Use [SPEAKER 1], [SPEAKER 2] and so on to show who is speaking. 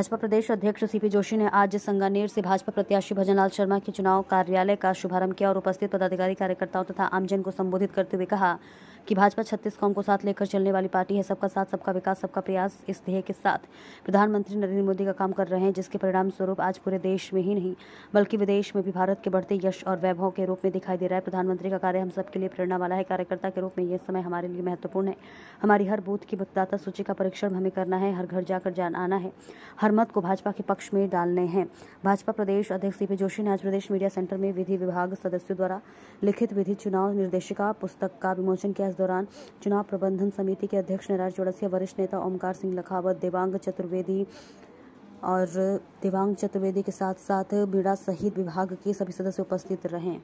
[SPEAKER 1] भाजपा प्रदेश अध्यक्ष सीपी जोशी ने आज संगानेर से भाजपा प्रत्याशी भजनलाल शर्मा के चुनाव कार्यालय का शुभारंभ किया और उपस्थित पदाधिकारी कार्यकर्ताओं तथा आमजन को संबोधित करते हुए कहा कि भाजपा छत्तीस कौम को साथ लेकर चलने वाली पार्टी है सबका साथ सबका विकास सबका प्रयास इस ध्येय के साथ प्रधानमंत्री नरेंद्र मोदी का काम कर रहे हैं जिसके परिणाम स्वरूप आज पूरे देश में ही नहीं बल्कि विदेश में भी भारत के बढ़ते यश और वैभव के रूप में दिखाई दे रहा है प्रधानमंत्री का कार्य हम सबके लिए प्रेरणा वाला है कार्यकर्ता के रूप में यह समय हमारे लिए महत्वपूर्ण है हमारी हर बूथ की मतदाता सूची का परीक्षण हमें करना है हर घर जाकर जान आना है हर मत को भाजपा के पक्ष में डालने हैं भाजपा प्रदेश अध्यक्ष सीपी जोशी ने आज प्रदेश मीडिया सेंटर में विधि विभाग सदस्यों द्वारा लिखित विधि चुनाव निर्देशिका पुस्तक का विमोचन किया दौरान चुनाव प्रबंधन समिति के अध्यक्ष नारायण चौड़सिया वरिष्ठ नेता ओमकार सिंह लखावत देवांग चतुर्वेदी और देवांग चतुर्वेदी के साथ साथ बीड़ा सहित विभाग के सभी सदस्य उपस्थित रहें